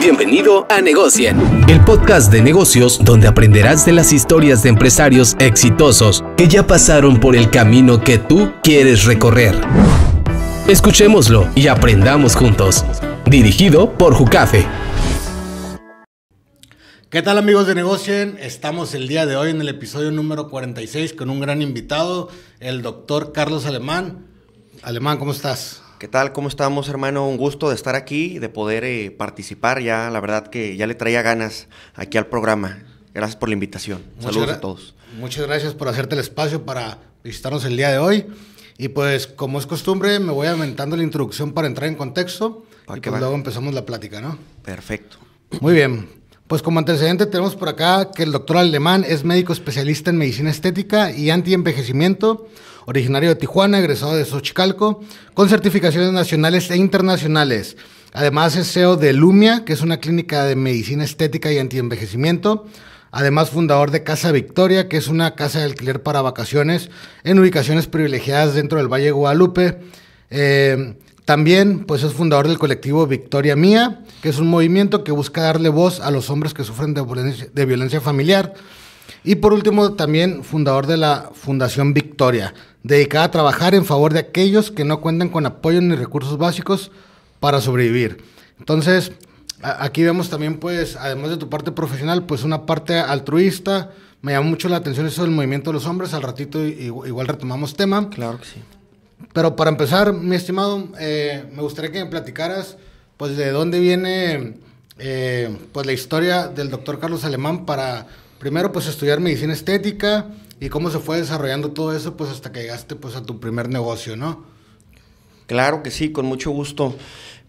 Bienvenido a Negocien, el podcast de negocios donde aprenderás de las historias de empresarios exitosos que ya pasaron por el camino que tú quieres recorrer. Escuchémoslo y aprendamos juntos. Dirigido por Jucafe. ¿Qué tal amigos de Negocien? Estamos el día de hoy en el episodio número 46 con un gran invitado, el doctor Carlos Alemán. Alemán, ¿cómo estás? ¿Qué tal? ¿Cómo estamos, hermano? Un gusto de estar aquí, de poder eh, participar. Ya, la verdad que ya le traía ganas aquí al programa. Gracias por la invitación. Saludos a todos. Muchas gracias por hacerte el espacio para visitarnos el día de hoy. Y pues, como es costumbre, me voy aumentando la introducción para entrar en contexto. Y pues luego empezamos la plática, ¿no? Perfecto. Muy bien. Pues como antecedente tenemos por acá que el doctor Alemán es médico especialista en medicina estética y antienvejecimiento. envejecimiento originario de Tijuana, egresado de Xochicalco, con certificaciones nacionales e internacionales. Además es CEO de Lumia, que es una clínica de medicina estética y antienvejecimiento. Además, fundador de Casa Victoria, que es una casa de alquiler para vacaciones en ubicaciones privilegiadas dentro del Valle de Guadalupe. Eh, también, pues es fundador del colectivo Victoria Mía, que es un movimiento que busca darle voz a los hombres que sufren de violencia familiar. Y por último, también fundador de la Fundación Victoria, dedicada a trabajar en favor de aquellos que no cuentan con apoyo ni recursos básicos para sobrevivir. Entonces, aquí vemos también, pues, además de tu parte profesional, pues una parte altruista. Me llamó mucho la atención eso del movimiento de los hombres. Al ratito igual retomamos tema. Claro que sí. Pero para empezar, mi estimado, eh, me gustaría que me platicaras, pues, de dónde viene, eh, pues, la historia del doctor Carlos Alemán para primero pues estudiar medicina estética y cómo se fue desarrollando todo eso pues hasta que llegaste pues a tu primer negocio, ¿no? Claro que sí, con mucho gusto.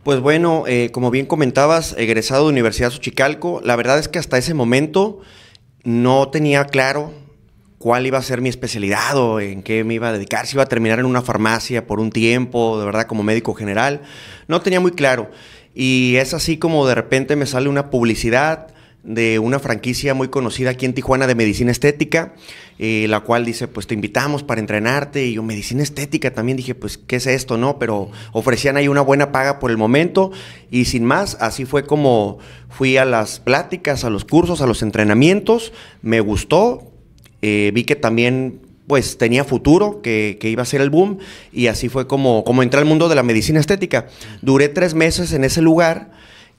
Pues bueno, eh, como bien comentabas, egresado de Universidad Xochicalco, la verdad es que hasta ese momento no tenía claro cuál iba a ser mi especialidad o en qué me iba a dedicar, si iba a terminar en una farmacia por un tiempo, de verdad, como médico general. No tenía muy claro. Y es así como de repente me sale una publicidad de una franquicia muy conocida aquí en Tijuana de medicina estética, eh, la cual dice, pues te invitamos para entrenarte, y yo medicina estética también dije, pues qué es esto, ¿no? Pero ofrecían ahí una buena paga por el momento y sin más, así fue como fui a las pláticas, a los cursos, a los entrenamientos, me gustó, eh, vi que también pues tenía futuro, que, iba a ser el boom, y así fue como, como entré al mundo de la medicina estética. Duré tres meses en ese lugar,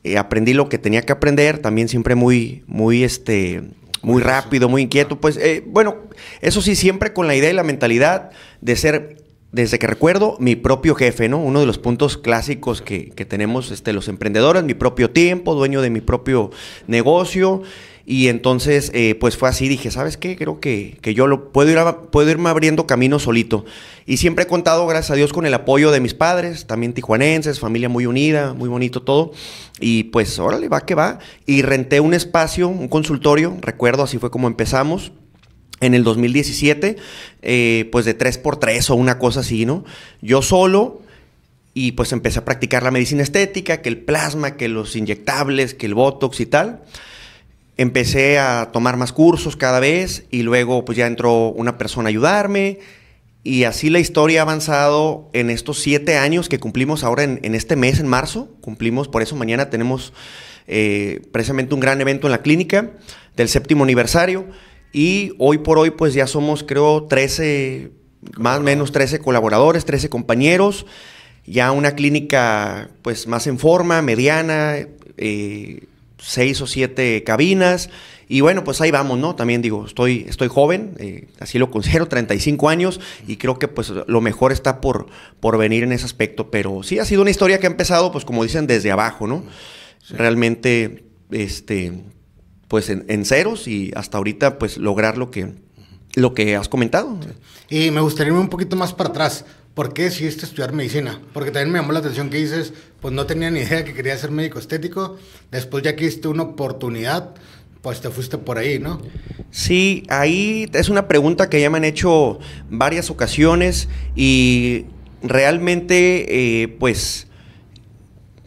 eh, aprendí lo que tenía que aprender, también siempre muy, muy, este, muy rápido, muy inquieto. Pues eh, bueno, eso sí, siempre con la idea y la mentalidad de ser, desde que recuerdo, mi propio jefe, ¿no? Uno de los puntos clásicos que, que tenemos este, los emprendedores, mi propio tiempo, dueño de mi propio negocio y entonces, eh, pues fue así, dije, ¿sabes qué? Creo que, yo lo puedo, ir irme abriendo camino solito. Y siempre he contado, gracias a Dios, con el apoyo de mis padres, también tijuanenses, familia muy unida, muy bonito todo. Y pues, órale, va que va. Y renté un espacio, un consultorio, recuerdo, así fue como empezamos. En el 2017, eh, pues de 3x3 o una cosa así, ¿no? Yo solo, y pues empecé a practicar la medicina estética, que el plasma, que los inyectables, que el botox y tal empecé a tomar más cursos cada vez y luego pues ya entró una persona a ayudarme y así la historia ha avanzado en estos siete años que cumplimos ahora en, este mes, en marzo, cumplimos, por eso mañana tenemos eh, precisamente un gran evento en la clínica del séptimo aniversario y hoy por hoy pues ya somos creo 13, más o menos 13 colaboradores, 13 compañeros, ya una clínica pues más en forma, mediana. Eh, seis o siete cabinas. Y bueno, pues ahí vamos, ¿no? También digo, estoy, estoy joven, eh, así lo considero, 35 años, y creo que pues lo mejor está por, por venir en ese aspecto. Pero sí ha sido una historia que ha empezado, pues como dicen, desde abajo, ¿no? Realmente, este, pues en, ceros y hasta ahorita, pues lograr lo que, lo que has comentado. Y me gustaría irme un poquito más para atrás. ¿por qué decidiste estudiar medicina? Porque también me llamó la atención que dices, pues no tenía ni idea que quería ser médico estético, después ya que hiciste una oportunidad, pues te fuiste por ahí, ¿no? Sí, ahí es una pregunta que ya me han hecho varias ocasiones y realmente, eh, pues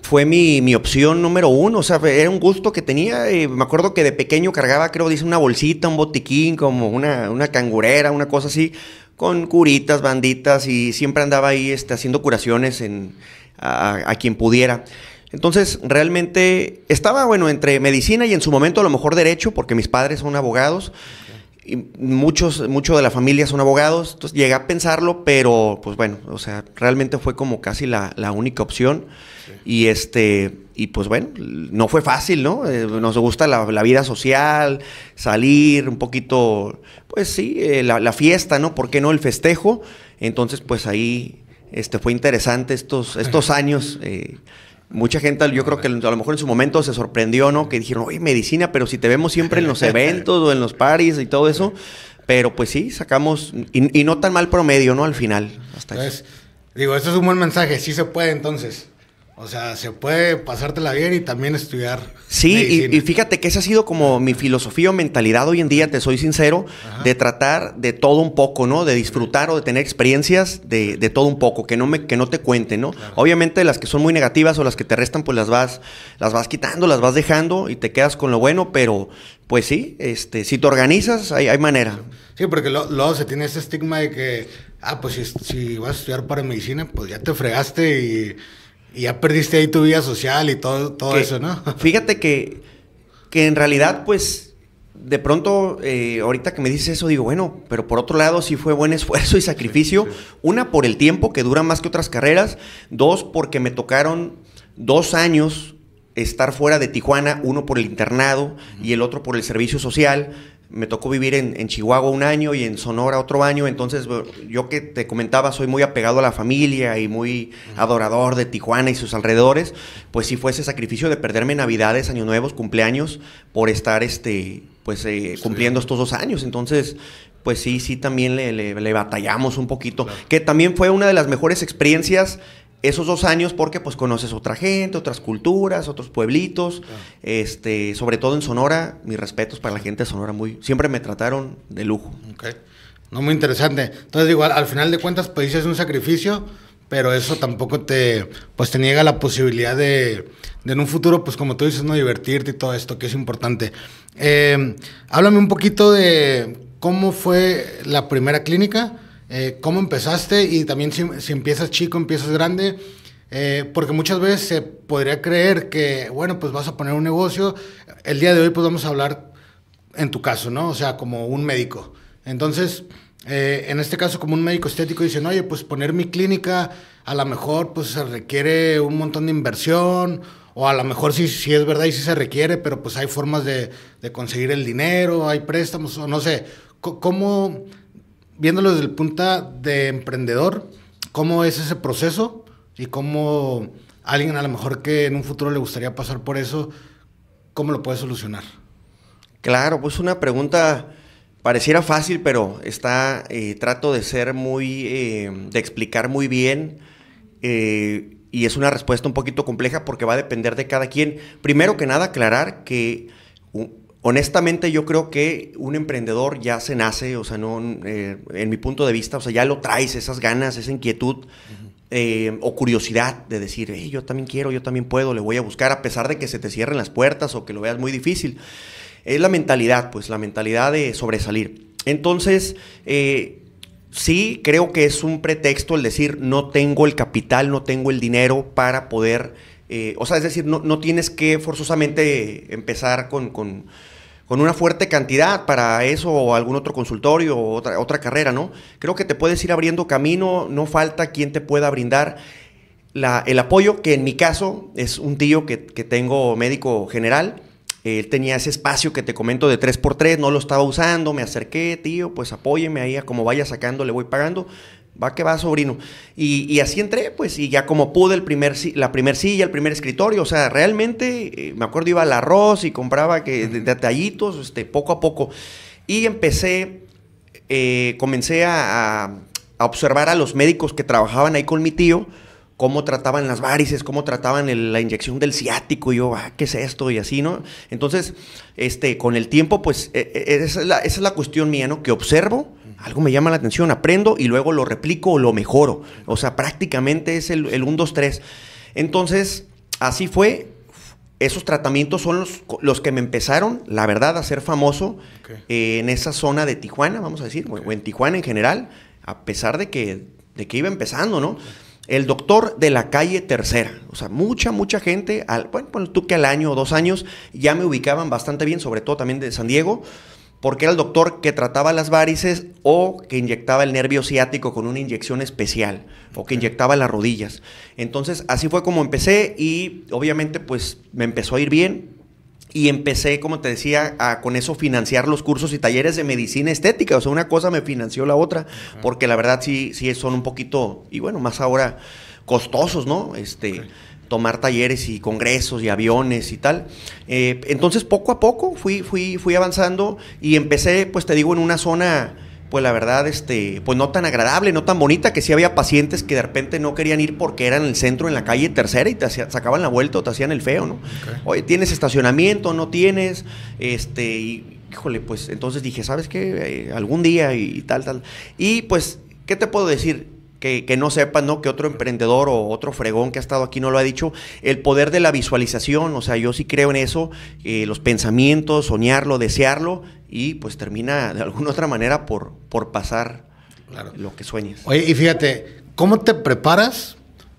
fue mi, opción número uno. O sea, era un gusto que tenía. Eh, me acuerdo que de pequeño cargaba, creo, dice, una bolsita, un botiquín, como una, una, cangurera, una cosa así, con curitas, banditas y siempre andaba ahí este, haciendo curaciones en, a, quien pudiera. Entonces, realmente estaba, bueno, entre medicina y en su momento a lo mejor derecho, porque mis padres son abogados y muchos, de la familia son abogados, entonces llegué a pensarlo, pero pues bueno, o sea, realmente fue como casi la, única opción. Y este, y pues bueno, no fue fácil, ¿no? Eh, nos gusta la, vida social, salir un poquito, pues sí, eh, la, fiesta, ¿no? ¿Por qué no el festejo? Entonces, pues ahí este, fue interesante estos, estos años. Eh, mucha gente, yo creo que a lo mejor en su momento se sorprendió, ¿no? Que dijeron, oye, medicina, pero si te vemos siempre en los eventos o en los parties y todo eso. Pero pues sí, sacamos, y, no tan mal promedio, ¿no? Al final. Hasta entonces, pues, digo, esto es un buen mensaje, sí se puede entonces. O sea, se puede pasártela bien y también estudiar. Sí, y, fíjate que esa ha sido como mi filosofía o mentalidad hoy en día, te soy sincero, de tratar de todo un poco, ¿no? De disfrutar o de tener experiencias de, todo un poco, que no, me, que no te cuente, ¿no? Obviamente las que son muy negativas o las que te restan, pues las vas, las vas quitando, las vas dejando y te quedas con lo bueno, pero pues sí, este, si te organizas, hay, hay manera. Sí, porque luego se tiene ese estigma de que, ah, pues si vas a estudiar para medicina, pues ya te fregaste y y ya perdiste ahí tu vida social y todo, todo eso, ¿no? fíjate que, que en realidad, pues, de pronto, eh, ahorita que me dices eso, digo, bueno, pero por otro lado sí fue buen esfuerzo y sacrificio. Una, por el tiempo, que dura más que otras carreras. Dos, porque me tocaron dos años estar fuera de Tijuana, uno por el internado y el otro por el servicio social me tocó vivir en, Chihuahua un año y en Sonora otro año, entonces yo que te comentaba soy muy apegado a la familia y muy adorador de Tijuana y sus alrededores, pues sí fue ese sacrificio de perderme Navidades, Año Nuevos, cumpleaños por estar este pues eh, cumpliendo estos dos años, entonces pues sí, sí también le, batallamos un poquito, que también fue una de las mejores experiencias esos dos años porque pues conoces otra gente, otras culturas, otros pueblitos, este, sobre todo en Sonora, mis respetos para la gente de Sonora, muy, siempre me trataron de lujo. Okay. No, muy interesante. Entonces digo, al, final de cuentas pues dices un sacrificio, pero eso tampoco te, pues te niega la posibilidad de, en un futuro, pues como tú dices, no divertirte y todo esto, que es importante. Eh, háblame un poquito de cómo fue la primera clínica eh, cómo empezaste y también si, empiezas chico, empiezas grande. Eh, porque muchas veces se podría creer que, bueno, pues vas a poner un negocio. El día de hoy, pues vamos a hablar en tu caso, ¿no? O sea, como un médico. Entonces, eh, en este caso, como un médico estético, dicen, oye, pues poner mi clínica, a lo mejor, pues se requiere un montón de inversión. O a lo mejor sí, sí es verdad y sí se requiere, pero pues hay formas de, de conseguir el dinero, hay préstamos, o no sé. ¿Cómo, viéndolo desde el punto de emprendedor, ¿cómo es ese proceso? Y cómo alguien a lo mejor que en un futuro le gustaría pasar por eso, ¿cómo lo puede solucionar? Claro, pues una pregunta pareciera fácil, pero está, eh, trato de ser muy, eh, de explicar muy bien. Eh, y es una respuesta un poquito compleja porque va a depender de cada quien. Primero que nada, aclarar que Honestamente, yo creo que un emprendedor ya se nace, o sea, no, eh, en mi punto de vista, o sea, ya lo traes, esas ganas, esa inquietud eh, o curiosidad de decir, yo también quiero, yo también puedo, le voy a buscar, a pesar de que se te cierren las puertas o que lo veas muy difícil. Es la mentalidad, pues, la mentalidad de sobresalir. Entonces, eh, sí creo que es un pretexto el decir, no tengo el capital, no tengo el dinero para poder... o sea, es decir, no, no tienes que forzosamente empezar con con una fuerte cantidad para eso o algún otro consultorio o otra, otra carrera, ¿no? Creo que te puedes ir abriendo camino, no falta quien te pueda brindar la, el apoyo, que en mi caso es un tío que, tengo médico general. Él tenía ese espacio que te comento de 3x3, no lo estaba usando, me acerqué, tío, pues apóyeme ahí como vaya sacando, le voy pagando va que va, sobrino. Y, así entré, pues, y ya como pude, el primer, la primer silla, el primer escritorio, o sea, realmente, eh, me acuerdo, iba al arroz y compraba que, detallitos, este, poco a poco. Y empecé, eh, comencé a, observar a los médicos que trabajaban ahí con mi tío, cómo trataban las varices, cómo trataban la inyección del ciático, y yo, ah, ¿qué es esto? Y así, ¿no? Entonces, este, con el tiempo, pues, e, e, es la, esa es la cuestión mía, ¿no? Que observo, algo me llama la atención, aprendo y luego lo replico o lo mejoro. O sea, prácticamente es el, el 1, 2, 3. Entonces, así fue. Esos tratamientos son los, los que me empezaron, la verdad, a ser famoso en esa zona de Tijuana, vamos a decir, o en Tijuana en general, a pesar de que, que iba empezando, ¿no? El doctor de la calle tercera. O sea, mucha, mucha gente, al, bueno, tú que al año o dos años ya me ubicaban bastante bien, sobre todo también de San Diego porque era el doctor que trataba las varices o que inyectaba el nervio ciático con una inyección especial o que inyectaba las rodillas. Entonces, así fue como empecé y obviamente pues me empezó a ir bien y empecé, como te decía, a con eso financiar los cursos y talleres de medicina estética, o sea, una cosa me financió la otra, porque la verdad sí sí son un poquito y bueno, más ahora costosos, ¿no? Este tomar talleres y congresos y aviones y tal. Eh, entonces poco a poco fui, fui, fui avanzando y empecé, pues te digo, en una zona pues la verdad, este, pues no tan agradable, no tan bonita, que sí había pacientes que de repente no querían ir porque eran el centro, en la calle tercera, y te sacaban la vuelta o te hacían el feo, ¿no? Oye, ¿tienes estacionamiento? ¿No tienes? Este, y, híjole, pues entonces dije, ¿sabes qué? Eh, algún día y, tal, tal. Y pues, ¿qué te puedo decir? que, no sepan, ¿no? Que otro emprendedor o otro fregón que ha estado aquí no lo ha dicho. El poder de la visualización, o sea, yo sí creo en eso, eh, los pensamientos, soñarlo, desearlo, y pues termina de alguna otra manera por, por pasar lo que sueñes. Oye, y fíjate, ¿cómo te preparas?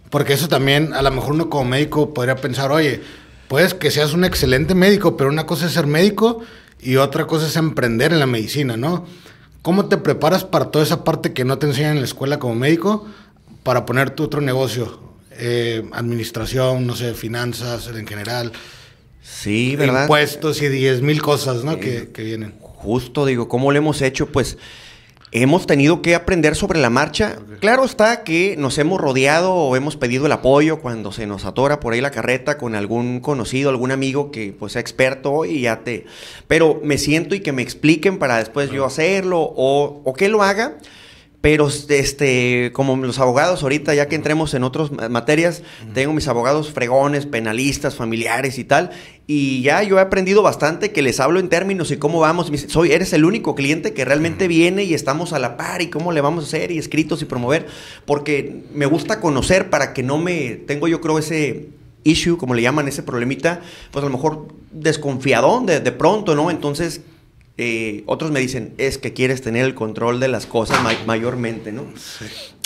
Porque eso también, a lo mejor uno como médico podría pensar, oye, puedes que seas un excelente médico, pero una cosa es ser médico y otra cosa es emprender en la medicina, ¿no? ¿Cómo te preparas para toda esa parte que no te enseñan en la escuela como médico para poner tu otro negocio? Eh, administración, no sé, finanzas en general. Sí, ¿verdad? Impuestos y 10 mil cosas, ¿no? Eh, que, que, vienen. Justo, digo, ¿cómo lo hemos hecho? Pues Hemos tenido que aprender sobre la marcha. Claro está que nos hemos rodeado o hemos pedido el apoyo cuando se nos atora por ahí la carreta con algún conocido, algún amigo que pues sea experto y ya te... Pero me siento y que me expliquen para después yo hacerlo o, o que lo haga. Pero este, como los abogados, ahorita ya que entremos en otras materias, tengo mis abogados fregones, penalistas, familiares y tal. Y ya yo he aprendido bastante que les hablo en términos y cómo vamos. Soy, eres el único cliente que realmente viene y estamos a la par y cómo le vamos a hacer y escritos y promover. Porque me gusta conocer para que no me. Tengo yo creo ese issue, como le llaman, ese problemita, pues a lo mejor desconfiadón de, de pronto, ¿no? Entonces eh, otros me dicen, es que quieres tener el control de las cosas mayormente, ¿no?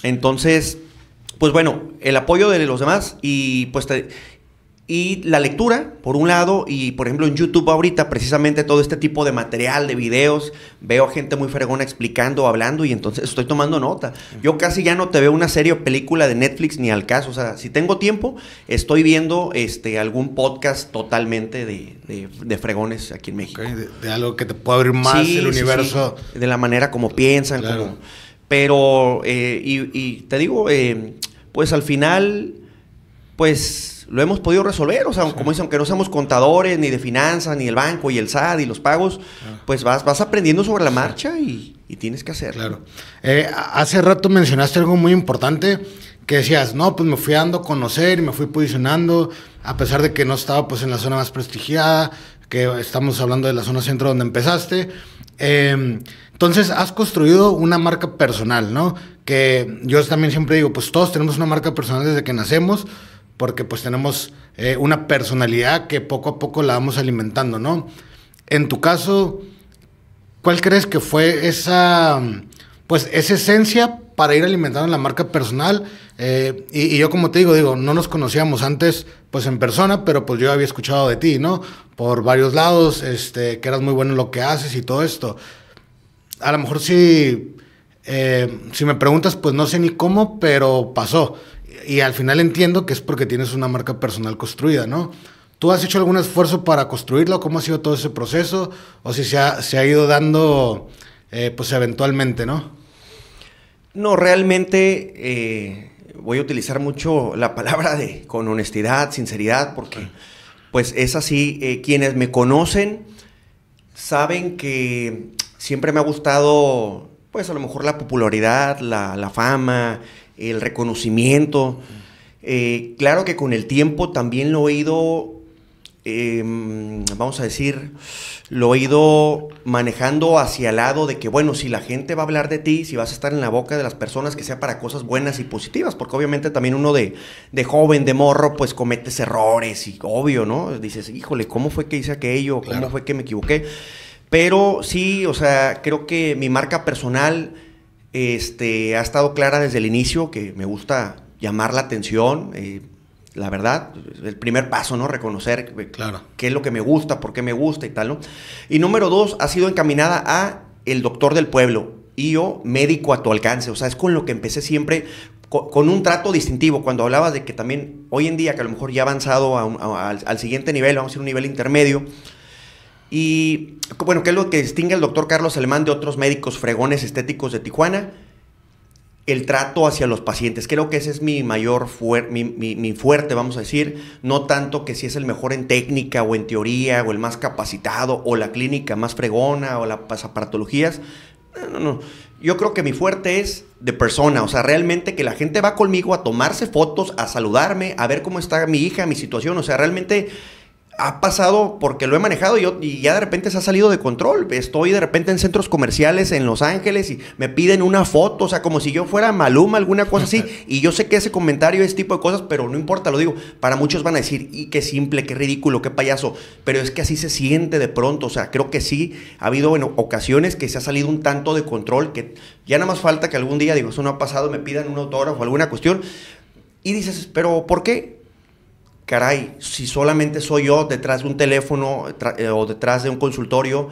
Entonces, pues bueno, el apoyo de los demás y pues te, y la lectura, por un lado, y por ejemplo en YouTube ahorita precisamente todo este tipo de material, de videos, veo gente muy fregona explicando, hablando y entonces estoy tomando nota. Yo casi ya no te veo una serie o película de Netflix ni al caso, o sea, si tengo tiempo, estoy viendo este, algún podcast totalmente de, de, fregones aquí en México. de, algo que te pueda abrir más el universo. De la manera como piensan, como... Pero, eh, y, te digo, eh, pues al final, pues lo hemos podido resolver. O sea, como dicen, aunque no seamos contadores, ni de finanzas, ni el banco, y el sad y los pagos, ah. pues vas, vas aprendiendo sobre la marcha y, tienes que hacerlo. Claro. Eh, hace rato mencionaste algo muy importante que decías, no, pues me fui dando a conocer y me fui posicionando, a pesar de que no estaba pues en la zona más prestigiada, que estamos hablando de la zona centro donde empezaste. Em, entonces, has construido una marca personal, ¿no? Que yo también siempre digo, pues todos tenemos una marca personal desde que nacemos, porque pues tenemos eh, una personalidad que poco a poco la vamos alimentando, ¿no? En tu caso, ¿cuál crees que fue esa, pues, esa esencia para ir alimentando la marca personal? Eh, y, yo como te digo, digo, no nos conocíamos antes, pues, en persona, pero pues yo había escuchado de ti, ¿no? Por varios lados, este, que eras muy bueno en lo que haces y todo esto. A lo mejor si... Eh, si me preguntas, pues no sé ni cómo, pero pasó y al final entiendo que es porque tienes una marca personal construida, ¿no? ¿Tú has hecho algún esfuerzo para construirla? ¿Cómo ha sido todo ese proceso? ¿O si se ha, ido dando, eh, pues eventualmente, no? No, realmente eh, voy a utilizar mucho la palabra de con honestidad, sinceridad, porque pues es así. Eh, quienes me conocen saben que siempre me ha gustado, pues a lo mejor la popularidad, la, la fama, el reconocimiento. Eh, claro que con el tiempo también lo he ido, em, vamos a decir, lo he ido manejando hacia el lado de que, bueno, si la gente va a hablar de ti, si vas a estar en la boca de las personas, que sea para cosas buenas y positivas, porque obviamente también uno de, joven, de morro, pues cometes errores y obvio, ¿no? Dices, híjole, ¿cómo fue que hice aquello? ¿Cómo fue que me equivoqué? Pero sí, o sea, creo que mi marca personal este, ha estado clara desde el inicio que me gusta llamar la atención, eh, la verdad, el primer paso, ¿no? Reconocer qué es lo que me gusta, por qué me gusta y tal, ¿no? Y número dos, ha sido encaminada a el doctor del pueblo y yo, médico a tu alcance, o sea, es con lo que empecé siempre, con, un trato distintivo, cuando hablabas de que también hoy en día, que a lo mejor ya ha avanzado al, siguiente nivel, vamos a hacer un nivel intermedio, y bueno, ¿qué es lo que distingue al doctor Carlos Alemán de otros médicos fregones estéticos de Tijuana? El trato hacia los pacientes. Creo que ese es mi mayor fuerte, vamos a decir. No tanto que si es el mejor en técnica o en teoría o el más capacitado o la clínica más fregona o las aparatologías. No, no, no. Yo creo que mi fuerte es de persona, o sea, realmente que la gente va conmigo a tomarse fotos, a saludarme, a ver cómo está mi hija, mi situación, o sea, realmente ha pasado porque lo he manejado y, yo, y, ya de repente se ha salido de control. Estoy de repente en centros comerciales en Los Ángeles y me piden una foto, o sea, como si yo fuera Maluma, alguna cosa así. y yo sé que ese comentario, ese tipo de cosas, pero no importa, lo digo. Para muchos van a decir, y qué simple, qué ridículo, qué payaso. Pero es que así se siente de pronto, o sea, creo que sí ha habido bueno, ocasiones que se ha salido un tanto de control, que ya nada más falta que algún día, digo, eso no ha pasado, me pidan un autógrafo, alguna cuestión. Y dices, pero ¿por qué? caray, si solamente soy yo detrás de un teléfono eh, o detrás de un consultorio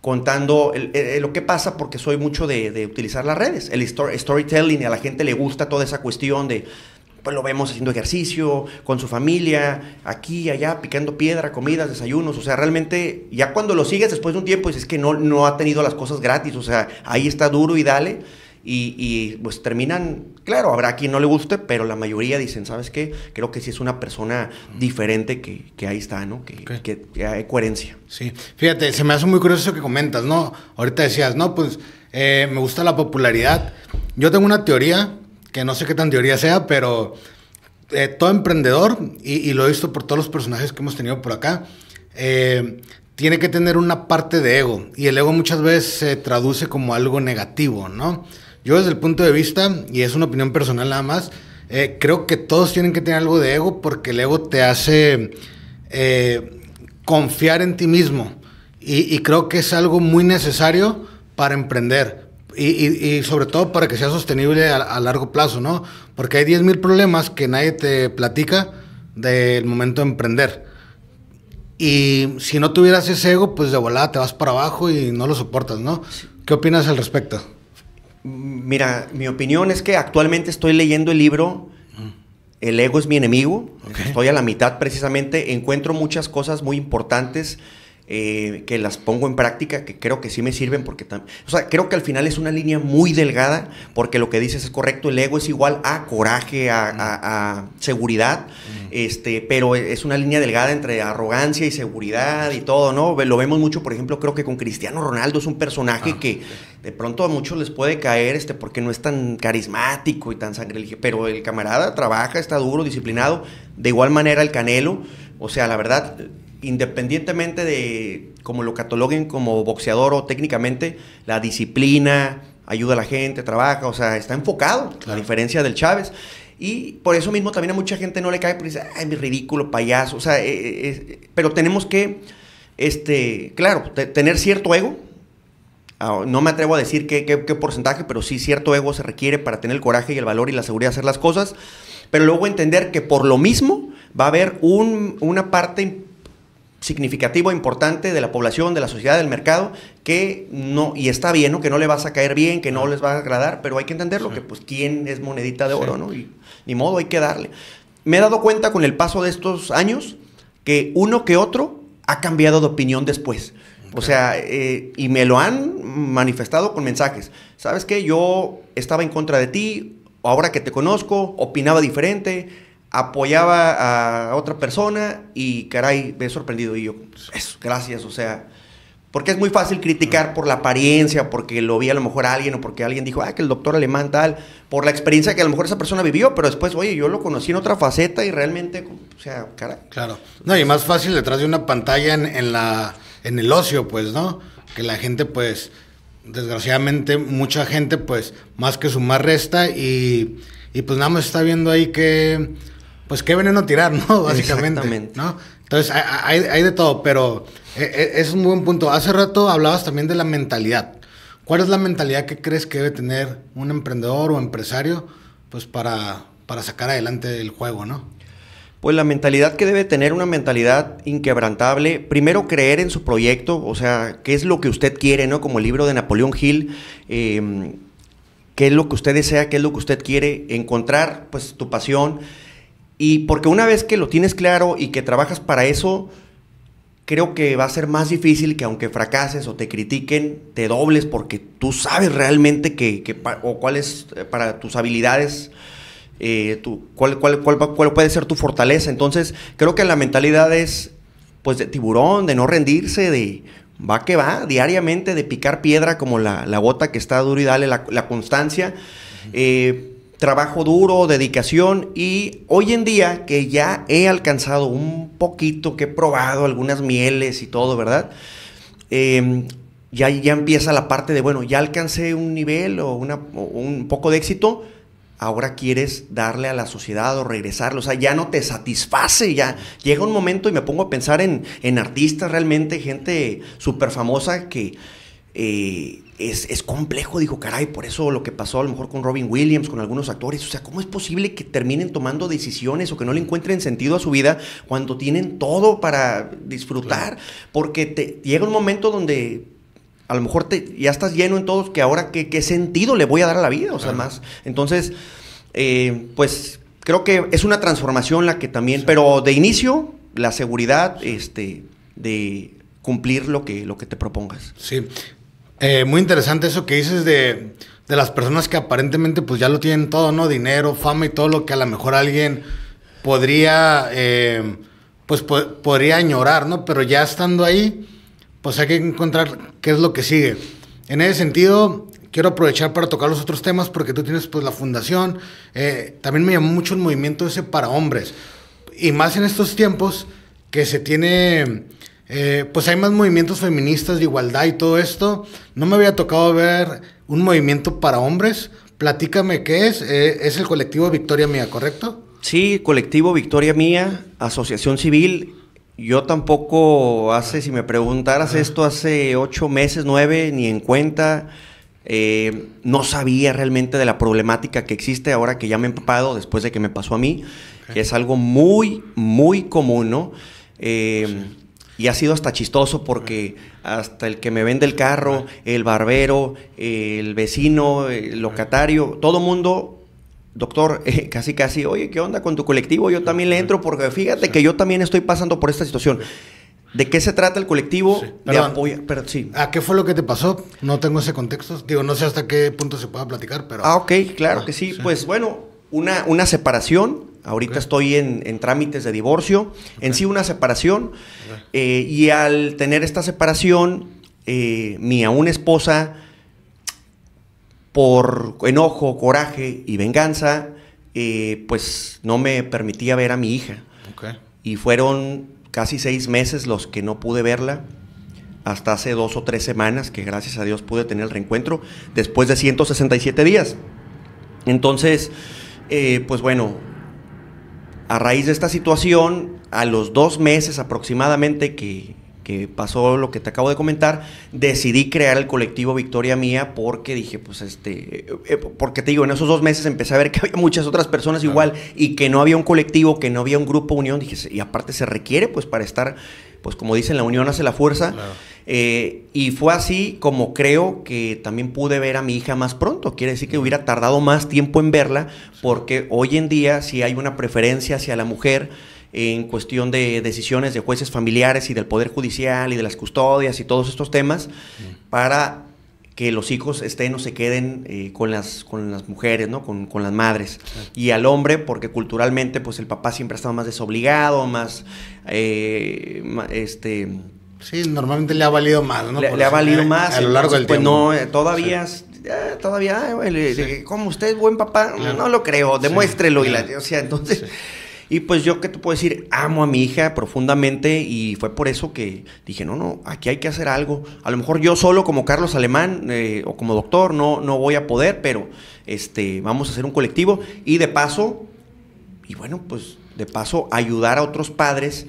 contando eh, eh, lo que pasa porque soy mucho de, utilizar las redes, el storytelling, storytelling, a la gente le gusta toda esa cuestión de, pues lo vemos haciendo ejercicio, con su familia, aquí, y allá, picando piedra, comidas, desayunos, o sea, realmente ya cuando lo sigues después de un tiempo es que no, no ha tenido las cosas gratis, o sea, ahí está duro y dale y, pues terminan, claro, habrá quien no le guste, pero la mayoría dicen, ¿sabes qué? Creo que sí es una persona diferente que, ahí está, ¿no? Que, hay coherencia. Sí, fíjate, se me hace muy curioso eso que comentas, ¿no? Ahorita decías, no, pues eh, me gusta la popularidad. Yo tengo una teoría, que no sé qué tan teoría sea, pero eh, todo emprendedor, y, lo he visto por todos los personajes que hemos tenido por acá, eh, tiene que tener una parte de ego, y el ego muchas veces se traduce como algo negativo, ¿no? Yo desde el punto de vista, y es una opinión personal nada más, eh, creo que todos tienen que tener algo de ego porque el ego te hace eh, confiar en ti mismo. Y, creo que es algo muy necesario para emprender. Y, sobre todo para que sea sostenible a, largo plazo, ¿no? Porque hay 10.000 problemas que nadie te platica del momento de emprender. Y si no tuvieras ese ego, pues de volada te vas para abajo y no lo soportas, ¿no? ¿Qué opinas al respecto? Mira, mi opinión es que actualmente estoy leyendo el libro mm. El ego es mi enemigo. Estoy a la mitad precisamente. Encuentro muchas cosas muy importantes eh, que las pongo en práctica, que creo que sí me sirven, porque o sea, creo que al final es una línea muy delgada, porque lo que dices es correcto, el ego es igual a coraje, a, seguridad. Mm. Este, pero es una línea delgada entre arrogancia y seguridad y todo, ¿no? Lo vemos mucho, por ejemplo, creo que con Cristiano Ronaldo es un personaje ah, que de pronto a muchos les puede caer, este, porque no es tan carismático y tan sangre, pero el camarada trabaja, está duro, disciplinado, de igual manera el Canelo, o sea, la verdad, independientemente de como lo cataloguen como boxeador o técnicamente, la disciplina, ayuda a la gente, trabaja, o sea, está enfocado, la a diferencia del Chávez. Y por eso mismo también a mucha gente no le cae porque dice, ay, mi ridículo, payaso. O sea, eh, eh, pero tenemos que, este, claro, tener cierto ego. Ah, no me atrevo a decir qué, porcentaje, pero sí cierto ego se requiere para tener el coraje y el valor y la seguridad de hacer las cosas. Pero luego entender que por lo mismo va a haber un, una parte significativa, importante de la población, de la sociedad, del mercado, que no, y está bien, ¿no? Que no le vas a caer bien, que no les va a agradar, pero hay que entenderlo, que pues quién es monedita de oro, ¿no? Y, ni modo, hay que darle. Me he dado cuenta con el paso de estos años que uno que otro ha cambiado de opinión después. O sea, eh, y me lo han manifestado con mensajes. ¿Sabes qué? Yo estaba en contra de ti, ahora que te conozco, opinaba diferente, apoyaba a otra persona y caray, me he sorprendido. Y yo, pues, eso, gracias, o sea, porque es muy fácil criticar por la apariencia, porque lo vi a lo mejor a alguien o porque alguien dijo, ah, que el doctor alemán tal, por la experiencia que a lo mejor esa persona vivió, pero después, oye, yo lo conocí en otra faceta y realmente, o sea, cara. Claro. No, y más fácil detrás de una pantalla en, la, en el ocio, pues, ¿no? Que la gente, pues, desgraciadamente, mucha gente, pues, más que sumar resta y, y pues nada más está viendo ahí que, pues, qué veneno tirar, ¿no? Básicamente. Exactamente. ¿no? Entonces, hay, de todo, pero eh, eh, es un buen punto. Hace rato hablabas también de la mentalidad. ¿Cuál es la mentalidad que crees que debe tener un emprendedor o empresario pues para, para sacar adelante el juego, no? Pues la mentalidad que debe tener una mentalidad inquebrantable, primero creer en su proyecto, o sea, qué es lo que usted quiere, ¿no? Como el libro de Napoleón Hill, eh, qué es lo que usted desea, qué es lo que usted quiere, encontrar pues tu pasión, y porque una vez que lo tienes claro y que trabajas para eso, creo que va a ser más difícil que aunque fracases o te critiquen, te dobles porque tú sabes realmente que, o cuál es eh, para tus habilidades, eh, cuál, cuál, cuál, puede ser tu fortaleza. Entonces, creo que la mentalidad es pues de tiburón, de no rendirse, de va que va, diariamente, de picar piedra como la, la gota que está duro y dale la, constancia trabajo duro, dedicación y hoy en día que ya he alcanzado un poquito, que he probado algunas mieles y todo, ¿verdad? Em, ya, ya empieza la parte de, bueno, ya alcancé un nivel o, un poco de éxito, ahora quieres darle a la sociedad o regresarlo. O sea, ya no te satisface, ya llega un momento y me pongo a pensar en, artistas realmente, gente súper famosa que eh, es, complejo, dijo, caray, por eso lo que pasó a lo mejor con Robin Williams, con algunos actores, o sea, ¿cómo es posible que terminen tomando decisiones o que no le encuentren sentido a su vida cuando tienen todo para disfrutar? Porque te llega un momento donde a lo mejor te, ya estás lleno en todos, que ahora qué, sentido le voy a dar a la vida, o sea, más. Entonces, eh, pues creo que es una transformación la que también, pero de inicio, la seguridad este, de cumplir lo que, lo que te propongas. Sí, eh, muy interesante eso que dices de, las personas que aparentemente pues ya lo tienen todo, ¿no? Dinero, fama y todo lo que a lo mejor alguien podría, eh, pues podría añorar, ¿no? Pero ya estando ahí, pues hay que encontrar qué es lo que sigue. En ese sentido, quiero aprovechar para tocar los otros temas porque tú tienes pues la fundación. Eh, también me llamó mucho el movimiento ese para hombres. Y más en estos tiempos que se tiene eh, pues hay más movimientos feministas de igualdad y todo esto. No me había tocado ver un movimiento para hombres. Platícame qué es. Eh, es el colectivo Victoria Mía, ¿correcto? Sí, colectivo Victoria Mía, asociación civil. Yo tampoco hace, si me preguntaras esto hace ocho meses, nueve, ni en cuenta. Eh, no sabía realmente de la problemática que existe ahora que ya me he empapado después de que me pasó a mí, que es algo muy, muy común, ¿no? Y ha sido hasta chistoso porque hasta el que me vende el carro, el barbero, el vecino, el locatario, todo mundo doctor, eh, casi casi, oye, ¿qué onda con tu colectivo? Yo también le entro porque fíjate que yo también estoy pasando por esta situación. ¿De qué se trata el colectivo? De sí. ¿A qué fue lo que te pasó? No tengo ese contexto. Digo, no sé hasta qué punto se pueda platicar, pero... Ah, ok, claro que sí. Pues bueno, una, separación. Ahorita estoy en, trámites de divorcio. En sí, una separación. Eh, y al tener esta separación, eh, mi aún esposa, por enojo, coraje y venganza, eh, pues no me permitía ver a mi hija. Y fueron casi seis meses los que no pude verla. Hasta hace dos o tres semanas que gracias a Dios pude tener el reencuentro después de 167 días. Entonces, eh, pues bueno, a raíz de esta situación, a los dos meses aproximadamente que, pasó lo que te acabo de comentar, decidí crear el colectivo Victoria Mía porque dije, pues este, eh, eh, porque te digo, en esos dos meses empecé a ver que había muchas otras personas igual y que no había un colectivo, que no había un grupo unión, dije, y aparte se requiere pues para estar pues como dicen, la unión hace la fuerza. Eh, y fue así como creo que también pude ver a mi hija más pronto. Quiere decir que hubiera tardado más tiempo en verla, porque hoy en día si hay una preferencia hacia la mujer en cuestión de decisiones de jueces familiares y del Poder Judicial y de las custodias y todos estos temas, mm. para que los hijos estén o se queden eh, con, las, con las mujeres, ¿no? Con, las madres. Y al hombre, porque culturalmente, pues el papá siempre ha estado más desobligado, más, eh, este... Sí, normalmente le ha valido más, ¿no? Le, ha valido eh, más. A lo largo del pues, tiempo. Pues no, todavía, todavía, como usted es buen papá, no lo creo, demuéstrelo. Y la, o sea, entonces... Y pues yo, ¿qué te puedo decir? Amo a mi hija profundamente y fue por eso que dije, no, no, aquí hay que hacer algo. A lo mejor yo solo como Carlos Alemán eh, o como doctor no, no voy a poder, pero este, vamos a hacer un colectivo y de paso, y bueno, pues de paso ayudar a otros padres,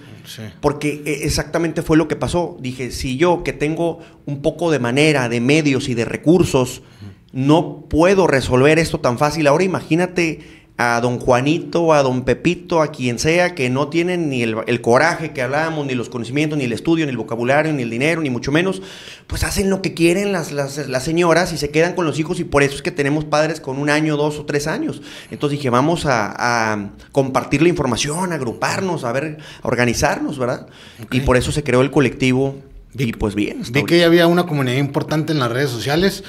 porque e, exactamente fue lo que pasó. Dije, si yo que tengo un poco de manera, de medios y de recursos, no puedo resolver esto tan fácil, ahora imagínate a don Juanito, a don Pepito, a quien sea, que no tienen ni el, coraje que hablamos, ni los conocimientos, ni el estudio, ni el vocabulario, ni el dinero, ni mucho menos, pues hacen lo que quieren las, señoras y se quedan con los hijos y por eso es que tenemos padres con un año, dos o tres años. Entonces dije, vamos a, compartir la información, agruparnos, a ver, organizarnos, ¿verdad? Y por eso se creó el colectivo. y pues bien. Vi que había una comunidad importante en las redes sociales.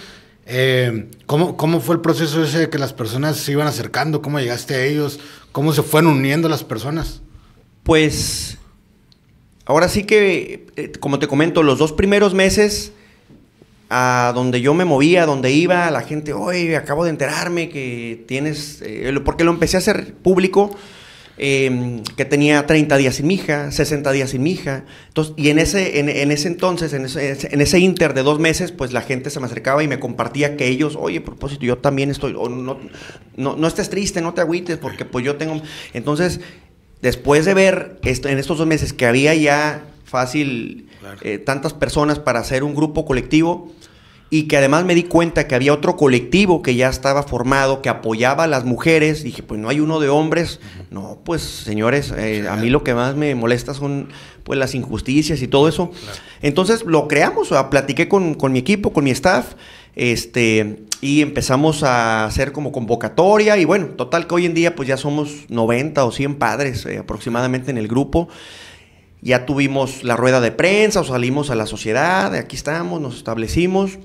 Eh, ¿cómo, fue el proceso ese de que las personas se iban acercando? ¿Cómo llegaste a ellos? ¿Cómo se fueron uniendo las personas? Pues ahora sí que, eh, como te comento, los dos primeros meses a donde yo me movía, donde iba, la gente, hoy acabo de enterarme que tienes, eh, porque lo empecé a hacer público Em, que tenía 30 días sin mi hija, 60 días sin mi hija. y en ese, en, ese entonces, en ese, inter de dos meses, pues la gente se me acercaba y me compartía que ellos, oye, a propósito, yo también estoy, no, no, estés triste, no te agüites, porque pues yo tengo... Entonces, después de ver en estos dos meses que había ya fácil eh, tantas personas para hacer un grupo colectivo, y que además me di cuenta que había otro colectivo que ya estaba formado, que apoyaba a las mujeres. Dije, pues no hay uno de hombres. No, pues señores, eh, a mí lo que más me molesta son pues las injusticias y todo eso. Entonces lo creamos, platiqué con, mi equipo, con mi staff, este, y empezamos a hacer como convocatoria y bueno, total que hoy en día pues ya somos 90 o 100 padres eh, aproximadamente en el grupo ya tuvimos la rueda de prensa, salimos a la sociedad, aquí estamos, nos establecimos.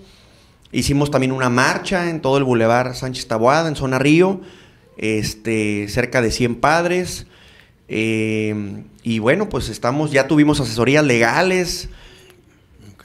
Hicimos también una marcha en todo el Boulevard Sánchez Taboada, en zona Río, este, cerca de 100 padres. Em, y bueno, pues estamos, ya tuvimos asesorías legales,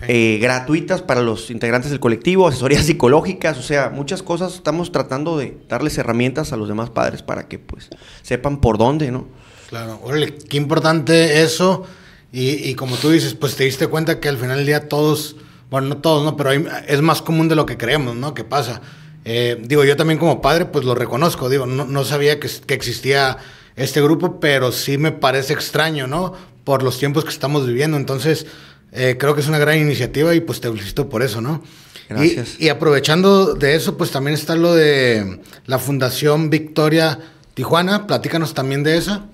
eh, gratuitas para los integrantes del colectivo, asesorías psicológicas, o sea, muchas cosas. Estamos tratando de darles herramientas a los demás padres para que pues sepan por dónde, ¿no? Claro, órale, qué importante eso. Y, y como tú dices, pues te diste cuenta que al final del día todos bueno, no todos, ¿no? Pero es más común de lo que creemos, ¿no? ¿Qué pasa. Eh, digo, yo también como padre, pues lo reconozco, digo, no, sabía que, que, existía este grupo, pero sí me parece extraño, ¿no? Por los tiempos que estamos viviendo. Entonces, eh, creo que es una gran iniciativa y pues te felicito por eso, ¿no? Gracias. Y, aprovechando de eso, pues también está lo de la Fundación Victoria Tijuana, platícanos también de esa.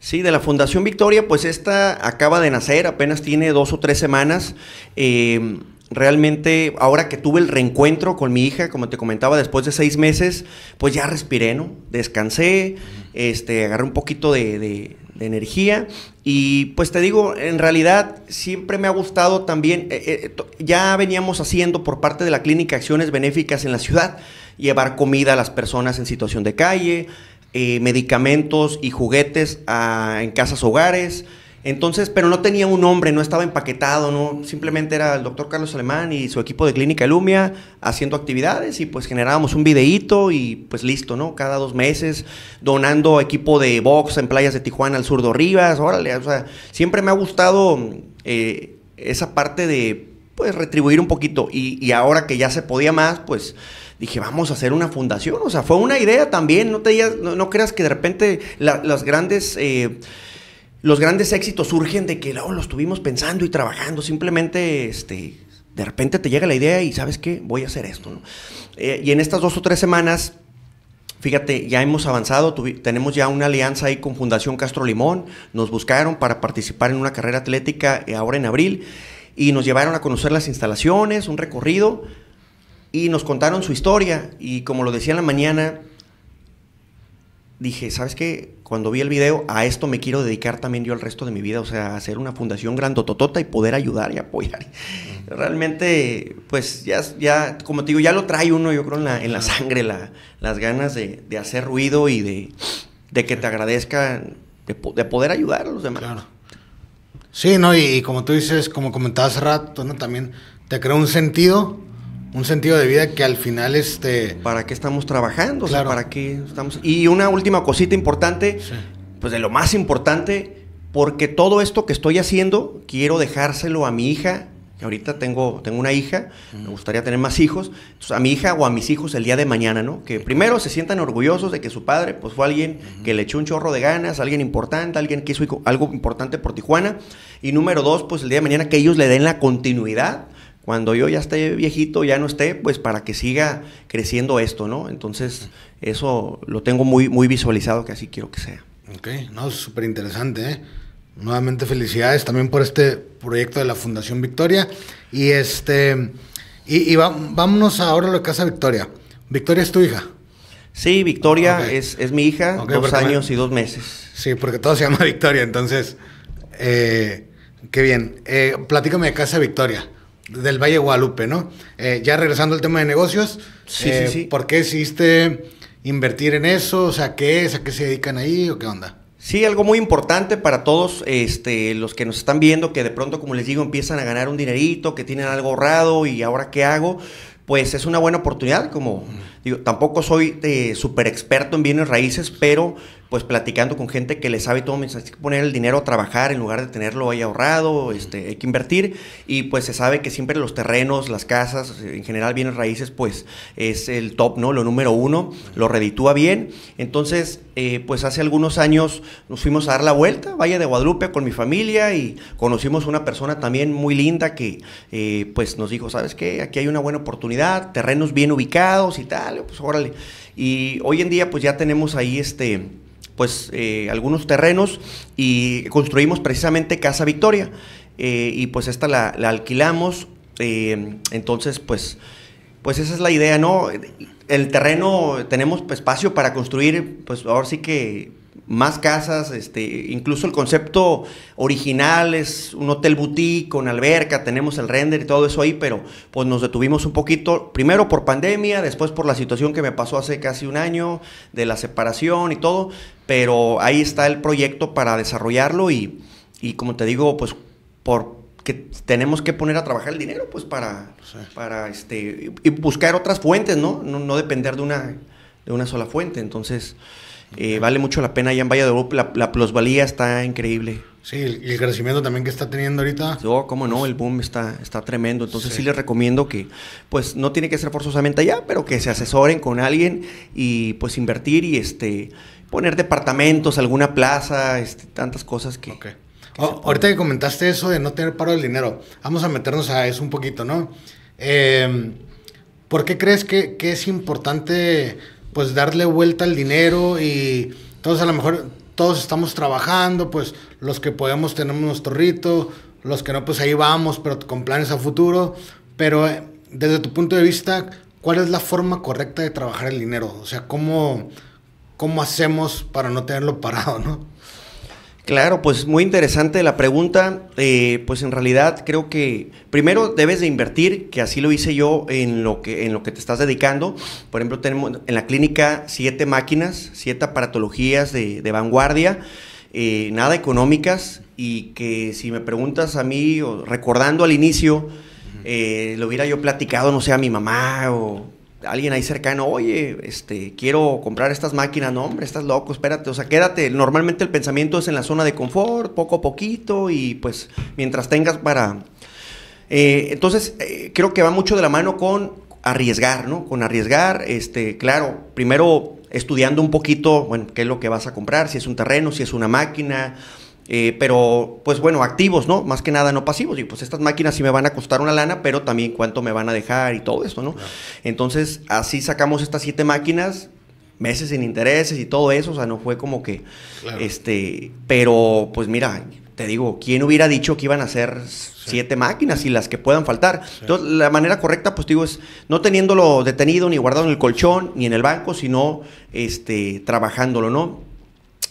Sí, de la Fundación Victoria, pues esta acaba de nacer, apenas tiene dos o tres semanas. Eh, realmente ahora que tuve el reencuentro con mi hija, como te comentaba, después de seis meses, pues ya respiré, ¿no? Descansé, este, agarré un poquito de, energía y pues te digo, en realidad siempre me ha gustado también, eh, eh, ya veníamos haciendo por parte de la clínica acciones benéficas en la ciudad, llevar comida a las personas en situación de calle, eh, medicamentos y juguetes ah, en casas hogares. Entonces, pero no tenía un nombre, no estaba empaquetado, no, simplemente era el doctor Carlos Alemán y su equipo de Clínica Lumia haciendo actividades y pues generábamos un videíto y pues listo, ¿no? Cada dos meses, donando equipo de box en playas de Tijuana al sur de Rivas, órale, o sea, siempre me ha gustado eh, esa parte de pues retribuir un poquito y, ahora que ya se podía más, pues dije, vamos a hacer una fundación, o sea, fue una idea también, no, te, no, no creas que de repente las grandes... Eh, los grandes éxitos surgen de que los lo estuvimos pensando y trabajando, simplemente este, de repente te llega la idea y sabes que voy a hacer esto. Eh, y en estas dos o tres semanas, fíjate, ya hemos avanzado, tenemos ya una alianza ahí con Fundación Castro Limón, nos buscaron para participar en una carrera atlética eh, ahora en abril y nos llevaron a conocer las instalaciones, un recorrido y nos contaron su historia y como lo decía en la mañana, dije, ¿sabes qué? Cuando vi el video, a esto me quiero dedicar también yo el resto de mi vida, o sea, hacer una fundación grandototota y poder ayudar y apoyar. Realmente, pues ya, ya, como te digo, ya lo trae uno, yo creo, en la, en la sangre, las ganas de, hacer ruido y de, que te agradezcan, de, poder ayudar a los demás. Claro. Sí, ¿no? Y, como tú dices, como comentabas hace rato, ¿no? También te crea un sentido un sentido de vida que al final este para qué estamos trabajando para qué estamos y una última cosita importante pues de lo más importante porque todo esto que estoy haciendo quiero dejárselo a mi hija que ahorita tengo tengo una hija me gustaría tener más hijos a mi hija o a mis hijos el día de mañana no que primero se sientan orgullosos de que su padre pues fue alguien que le echó un chorro de ganas alguien importante alguien que hizo algo importante por Tijuana y número dos pues el día de mañana que ellos le den la continuidad cuando yo ya esté viejito, ya no esté, pues para que siga creciendo esto, ¿no? Entonces, eso lo tengo muy, muy visualizado que así quiero que sea. Ok, no, súper interesante, ¿eh? Nuevamente felicidades también por este proyecto de la Fundación Victoria. Y este y, vámonos ahora a la casa Victoria. Victoria es tu hija. Sí, Victoria es, mi hija, dos años y dos meses. Sí, porque todo se llama Victoria, entonces, eh, qué bien. Eh, platícame de Casa Victoria del Valle Guadalupe, ¿no? Eh, ya regresando al tema de negocios, eh, sí, sí, ¿por qué decidiste invertir en eso? O sea, ¿qué es? ¿A qué se dedican ahí? ¿O qué onda? Sí, algo muy importante para todos este, los que nos están viendo, que de pronto, como les digo, empiezan a ganar un dinerito, que tienen algo ahorrado y ahora qué hago, pues es una buena oportunidad, como tampoco soy eh, súper experto en bienes raíces, pero pues platicando con gente que le sabe todo, me dice, hay que poner el dinero a trabajar en lugar de tenerlo ahí ahorrado, este, hay que invertir y pues se sabe que siempre los terrenos, las casas, en general bienes raíces, pues es el top, ¿no? Lo número uno, lo reditúa bien. Entonces, eh, pues hace algunos años nos fuimos a dar la vuelta, vaya de Guadalupe, con mi familia y conocimos una persona también muy linda que eh, pues nos dijo, ¿sabes qué? Aquí hay una buena oportunidad, terrenos bien ubicados y tal pues, y hoy en día pues ya tenemos ahí este pues eh, algunos terrenos y construimos precisamente Casa Victoria eh, y pues esta la, alquilamos, eh, entonces pues, pues esa es la idea, ¿no? El terreno tenemos espacio para construir, pues ahora sí que más casas, este, incluso el concepto original es un hotel boutique con alberca, tenemos el render y todo eso ahí, pero pues nos detuvimos un poquito, primero por pandemia, después por la situación que me pasó hace casi un año de la separación y todo, pero ahí está el proyecto para desarrollarlo y, como te digo, pues por que tenemos que poner a trabajar el dinero, pues para, para este, y buscar otras fuentes, ¿no? ¿no? depender de una, de una sola fuente, entonces... Eh, vale mucho la pena allá en Valladolid, la, la plusvalía está increíble. Sí, y el crecimiento también que está teniendo ahorita. No, oh, cómo no, el boom está, está tremendo. Entonces sí. les recomiendo que, pues, no tiene que ser forzosamente allá, pero que se asesoren con alguien y pues invertir y este poner departamentos, alguna plaza, este, tantas cosas que. Oh, ahorita que comentaste eso de no tener paro del dinero, vamos a meternos a eso un poquito, ¿no? Em, ¿Por qué crees que, que es importante? pues darle vuelta al dinero y todos a lo mejor todos estamos trabajando, pues los que podemos tenemos nuestro rito, los que no pues ahí vamos, pero con planes a futuro, pero eh, desde tu punto de vista, ¿cuál es la forma correcta de trabajar el dinero? O sea, ¿cómo, cómo hacemos para no tenerlo parado, no? Claro, pues muy interesante la pregunta. Eh, pues en realidad creo que primero debes de invertir, que así lo hice yo en lo que, en lo que te estás dedicando. Por ejemplo, tenemos en la clínica siete máquinas, siete aparatologías de, vanguardia, eh, nada económicas, y que si me preguntas a mí, recordando al inicio, eh, lo hubiera yo platicado, no sé, a mi mamá o alguien ahí cercano, oye, este, quiero comprar estas máquinas, no, hombre, estás loco, espérate, o sea, quédate. Normalmente el pensamiento es en la zona de confort, poco a poquito, y pues mientras tengas para... Eh, entonces, eh, creo que va mucho de la mano con arriesgar, ¿no? Con arriesgar, este, claro, primero estudiando un poquito, bueno, qué es lo que vas a comprar, si es un terreno, si es una máquina, eh, pero, pues bueno, activos, ¿no? Más que nada no pasivos. Y pues estas máquinas sí me van a costar una lana, pero también cuánto me van a dejar y todo esto, ¿no? Entonces, así sacamos estas siete máquinas, meses sin intereses y todo eso. O sea, no fue como que. Este. Pero, pues mira, te digo, ¿quién hubiera dicho que iban a ser siete máquinas y las que puedan faltar? Entonces, la manera correcta, pues digo, es no teniéndolo detenido, ni guardado en el colchón, ni en el banco, sino este, trabajándolo, ¿no?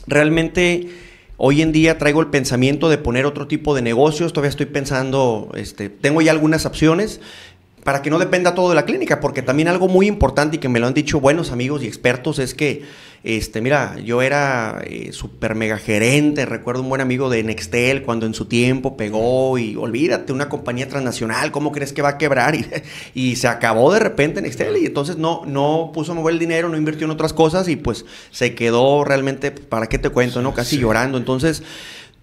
Realmente Hoy en día traigo el pensamiento de poner otro tipo de negocios, todavía estoy pensando, este, tengo ya algunas opciones para que no dependa todo de la clínica, porque también algo muy importante y que me lo han dicho buenos amigos y expertos es que, este, mira, yo era eh, súper mega gerente, recuerdo un buen amigo de Nextel cuando en su tiempo pegó y olvídate, una compañía transnacional, ¿cómo crees que va a quebrar? Y, se acabó de repente Nextel y entonces no, no puso a mover el dinero, no invirtió en otras cosas y pues se quedó realmente, pues, ¿para qué te cuento? ¿no? Casi llorando. Entonces,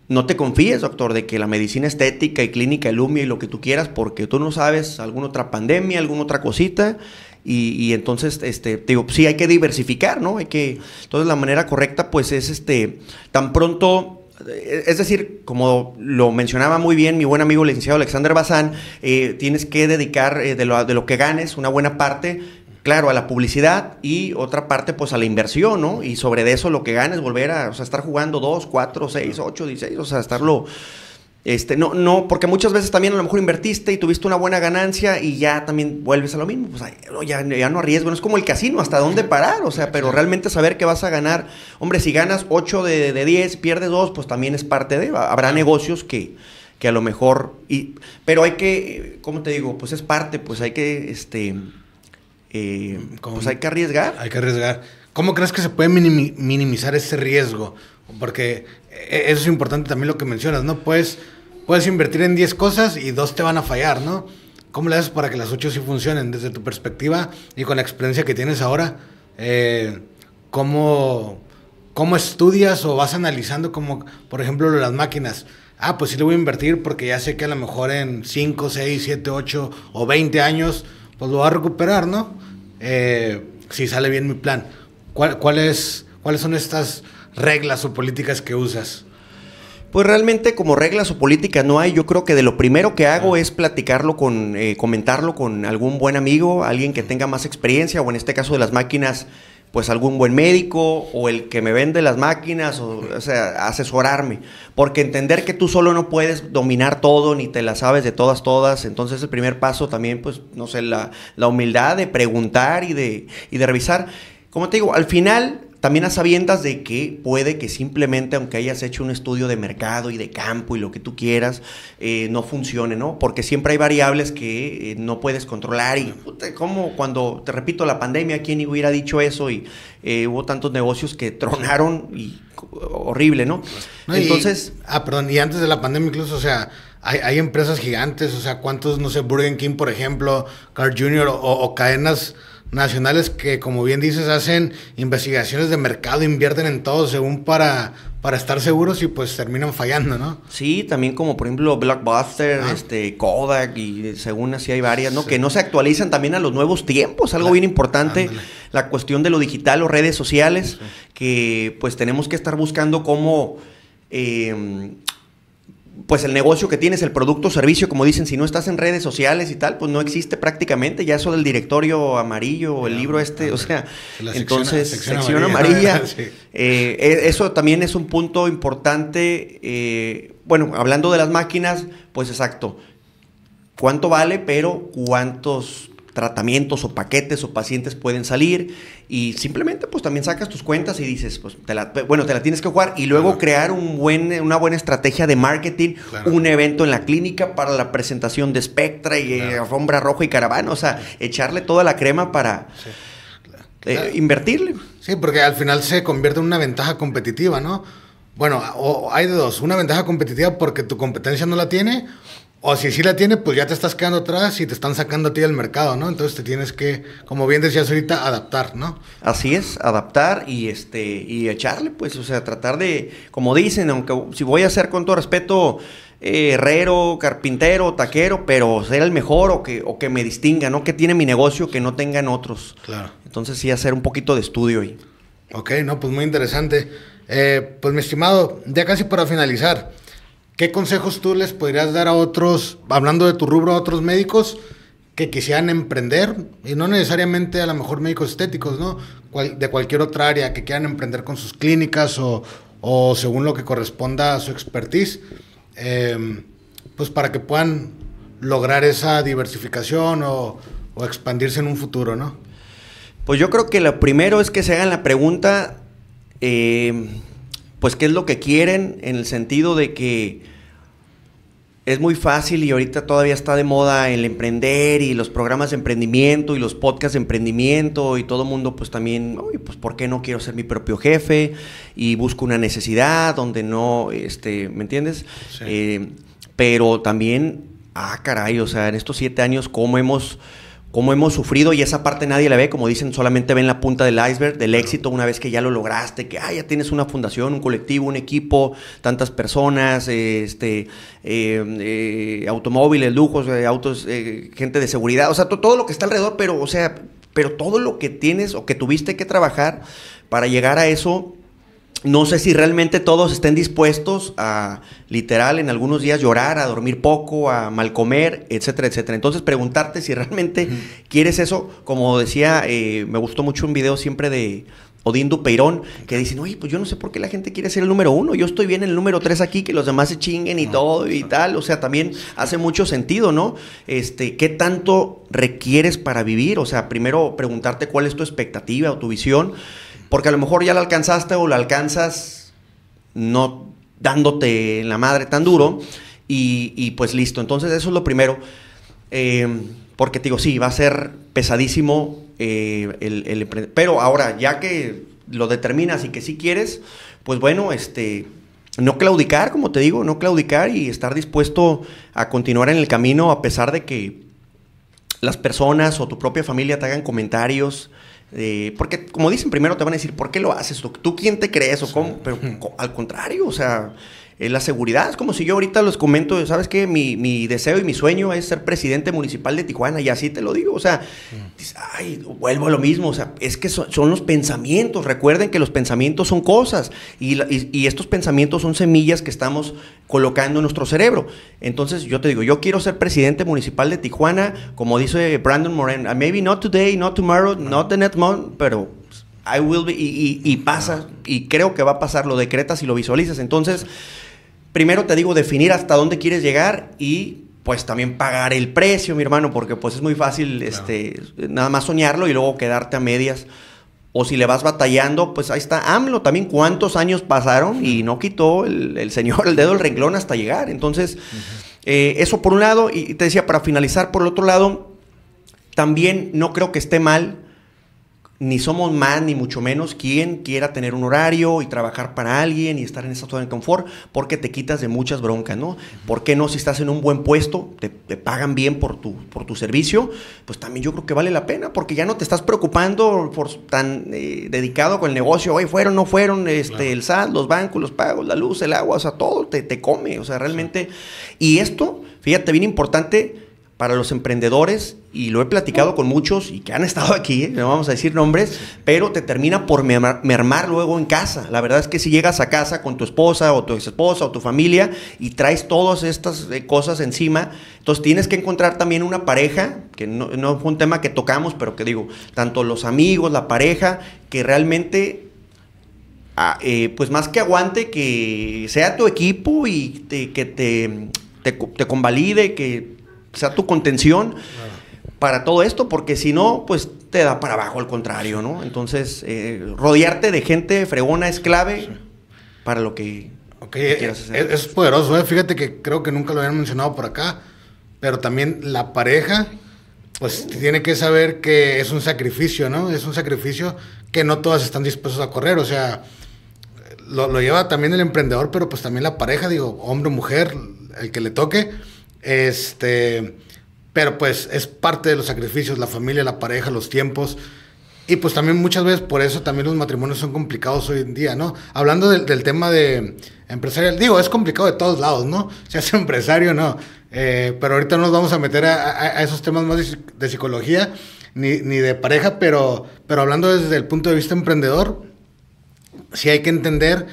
no te confíes, doctor, de que la medicina estética y clínica ilumia y lo que tú quieras, porque tú no sabes alguna otra pandemia, alguna otra cosita. Y, entonces, este, digo, sí hay que diversificar, ¿no? Hay que. Entonces, la manera correcta, pues, es este. Tan pronto. Eh, es decir, como lo mencionaba muy bien mi buen amigo licenciado Alexander Bazán, eh, tienes que dedicar eh, de, lo, de lo que ganes una buena parte Claro, a la publicidad y otra parte, pues a la inversión, ¿no? Y sobre de eso lo que es volver a o sea, estar jugando 2, 4, 6, 8, 16, o sea, estarlo. Este, no, no, porque muchas veces también a lo mejor invertiste y tuviste una buena ganancia y ya también vuelves a lo mismo. Pues ya, no arriesgo, no es como el casino, hasta dónde parar, o sea, pero realmente saber que vas a ganar. Hombre, si ganas 8 de, de 10, pierdes 2, pues también es parte de. Habrá negocios que, que a lo mejor. Y, pero hay que, ¿cómo te digo? Pues es parte, pues hay que. Este, eh, pues hay que arriesgar. Hay que arriesgar. ¿Cómo crees que se puede minimizar ese riesgo? Porque eh, eso es importante también lo que mencionas, ¿no? Puedes, puedes invertir en 10 cosas y dos te van a fallar, ¿no? ¿Cómo le haces para que las 8 sí funcionen desde tu perspectiva y con la experiencia que tienes ahora? Eh, ¿cómo, ¿Cómo estudias o vas analizando como, por ejemplo, las máquinas? Ah, pues sí le voy a invertir porque ya sé que a lo mejor en 5, 6, 7, 8 o 20 años pues lo va a recuperar, ¿no? Eh, si sale bien mi plan. ¿Cuál, ¿Cuáles son estas reglas o políticas que usas? Pues realmente como reglas o políticas no hay. Yo creo que de lo primero que hago ah. es platicarlo con, eh, comentarlo con algún buen amigo, alguien que tenga más experiencia o en este caso de las máquinas pues algún buen médico o el que me vende las máquinas, o, o, sea, asesorarme. Porque entender que tú solo no puedes dominar todo, ni te la sabes de todas, todas. Entonces el primer paso también, pues, no sé, la, humildad de preguntar y de, y de revisar. Como te digo, al final también a sabiendas de que puede que simplemente, aunque hayas hecho un estudio de mercado y de campo y lo que tú quieras, eh, no funcione, ¿no? Porque siempre hay variables que eh, no puedes controlar y como cuando, te repito, la pandemia, ¿quién hubiera dicho eso? Y eh, hubo tantos negocios que tronaron y horrible, ¿no? Entonces... ah, perdón, y antes de la pandemia incluso, o sea... Hay, empresas gigantes, o sea, cuántos, no sé, Burger King, por ejemplo, Carl Jr. o, o cadenas nacionales que, como bien dices, hacen investigaciones de mercado, invierten en todo según para, para estar seguros y pues terminan fallando, ¿no? Sí, también como por ejemplo Blockbuster, ah. este, Kodak y según así hay varias, ¿no? Que no se actualizan también a los nuevos tiempos, algo bien importante, la cuestión de lo digital o redes sociales, que pues tenemos que estar buscando cómo... Em, pues el negocio que tienes, el producto o servicio, como dicen, si no estás en redes sociales y tal, pues no existe prácticamente. Ya eso del directorio amarillo o el libro este, o sea, entonces sección, amarilla. Eh, e, eso también es un punto importante. Eh, bueno, hablando de las máquinas, pues exacto. ¿Cuánto vale, pero cuántos tratamientos o paquetes o pacientes pueden salir y simplemente pues también sacas tus cuentas y dices, pues bueno, te la tienes que jugar y luego crear un buen, una buena estrategia de marketing, un evento en la clínica para la presentación de espectra y alfombra roja y caravana, o sea, echarle toda la crema para... Eh, invertirle. Sí, porque al final se convierte en una ventaja competitiva, ¿no? Bueno, hay de dos, una ventaja competitiva porque tu competencia no la tiene o si sí la tiene, pues ya te estás quedando atrás y te están sacando a ti del mercado, ¿no? Entonces te tienes que, como bien decías ahorita, adaptar, ¿no? Así es, adaptar y este y echarle, pues, o sea, tratar de, como dicen, aunque si voy a ser con todo respeto eh, herrero, carpintero, taquero, pero ser el mejor o que, o que me distinga, ¿no? Que tiene mi negocio que no tengan otros. Claro. Entonces sí hacer un poquito de estudio ahí. Ok, no, pues muy interesante. Eh, pues mi estimado, ya casi para finalizar. ¿Qué consejos tú les podrías dar a otros, hablando de tu rubro, a otros médicos que quisieran emprender? Y no necesariamente a lo mejor médicos estéticos, ¿no? de cualquier otra área, que quieran emprender con sus clínicas o, según lo que corresponda a su expertise, em, pues para que puedan lograr esa diversificación o, expandirse en un futuro, ¿no? Pues yo creo que lo primero es que se hagan la pregunta. Em, pues qué es lo que quieren en el sentido de que es muy fácil y ahorita todavía está de moda el emprender y los programas de emprendimiento y los podcasts de emprendimiento y todo el mundo pues también, pues ¿por qué no quiero ser mi propio jefe? Y busco una necesidad donde no, este, ¿me entiendes? Eh, pero también, ah, caray, o sea, en estos siete años, ¿cómo hemos cómo hemos sufrido y esa parte nadie la ve, como dicen, solamente ven la punta del iceberg del éxito una vez que ya lo lograste, que ah, ya tienes una fundación, un colectivo, un equipo, tantas personas, eh, este, eh, eh, automóviles, lujos, autos, gente de seguridad, o sea, todo lo que está alrededor, pero, o sea, pero todo lo que tienes o que tuviste que trabajar para llegar a eso no sé si realmente todos estén dispuestos a literal en algunos días llorar, a dormir poco, a mal comer, etcétera, etcétera. Entonces preguntarte si realmente quieres eso, como decía, eh, me gustó mucho un video siempre de Odín Dupeirón, que dicen, oye, pues yo no sé por qué la gente quiere ser el número uno, yo estoy bien en el número tres aquí, que los demás se chinguen y todo y tal, o sea, también hace mucho sentido, ¿no? Este, ¿qué tanto requieres para vivir? O sea, primero preguntarte cuál es tu expectativa o tu visión porque a lo mejor ya la alcanzaste o la alcanzas no dándote la madre tan duro y, pues listo. Entonces eso es lo primero. Eh, porque te digo, sí, va a ser pesadísimo eh, el, el Pero ahora, ya que lo determinas y que sí quieres, pues bueno, este, no claudicar, como te digo, no claudicar y estar dispuesto a continuar en el camino a pesar de que las personas o tu propia familia te hagan comentarios, porque, como dicen, primero te van a decir, ¿por qué lo haces? ¿Tú, quién te crees? o Pero al contrario, o sea, eh, la seguridad es como si yo ahorita les comento, ¿sabes qué? Mi, deseo y mi sueño es ser presidente municipal de Tijuana, y así te lo digo, o sea, mm. ay, vuelvo a lo mismo, o sea, es que son, los pensamientos, recuerden que los pensamientos son cosas, y, estos pensamientos son semillas que estamos colocando en nuestro cerebro. Entonces, yo te digo, yo quiero ser presidente municipal de Tijuana, como dice Brandon Moran... Uh, maybe not today, not tomorrow, not the next month, pero I will be, y, y pasa, y creo que va a pasar, lo decretas y lo visualizas. Entonces, primero te digo, definir hasta dónde quieres llegar y pues también pagar el precio, mi hermano, porque pues es muy fácil este, nada más soñarlo y luego quedarte a medias. O si le vas batallando, pues ahí está AMLO también. ¿Cuántos años pasaron y no quitó el, señor el dedo el renglón hasta llegar? Entonces, eh, eso por un lado. Y te decía, para finalizar, por el otro lado, también no creo que esté mal ni somos más ni mucho menos quien quiera tener un horario y trabajar para alguien y estar en esa zona de confort, porque te quitas de muchas broncas, ¿no? ¿Por qué no si estás en un buen puesto, te, pagan bien por tu, por tu servicio? Pues también yo creo que vale la pena, porque ya no te estás preocupando por tan eh, dedicado con el negocio, hoy fueron, no fueron, este, el sal los bancos, los pagos, la luz, el agua, o sea, todo te, te come, o sea, realmente. Y esto, fíjate, bien importante para los emprendedores, y lo he platicado con muchos y que han estado aquí, ¿eh? no vamos a decir nombres, pero te termina por mermar luego en casa. La verdad es que si llegas a casa con tu esposa o tu exesposa esposa o tu familia y traes todas estas eh, cosas encima, entonces tienes que encontrar también una pareja, que no, no fue un tema que tocamos, pero que digo, tanto los amigos, la pareja, que realmente ah, eh, pues más que aguante, que sea tu equipo y que te, te, te, convalide, que o sea tu contención para todo esto, porque si no, pues te da para abajo, al contrario, ¿no? Entonces, eh, rodearte de gente fregona es clave para lo que, quieras hacer. Es, poderoso, ¿eh? fíjate que creo que nunca lo habían mencionado por acá, pero también la pareja pues tiene que saber que es un sacrificio, ¿no? Es un sacrificio que no todas están dispuestas a correr, o sea, lo, lo, lleva también el emprendedor, pero pues también la pareja, digo, hombre o mujer, el que le toque, este, pero pues es parte de los sacrificios, la familia, la pareja, los tiempos. Y pues también muchas veces por eso también los matrimonios son complicados hoy en día, ¿no? Hablando del, tema de empresarial, digo, es complicado de todos lados, ¿no? Si es empresario, no. Eh, pero ahorita no nos vamos a meter a, esos temas más de, psicología ni, de pareja, pero, pero hablando desde el punto de vista emprendedor, sí hay que entender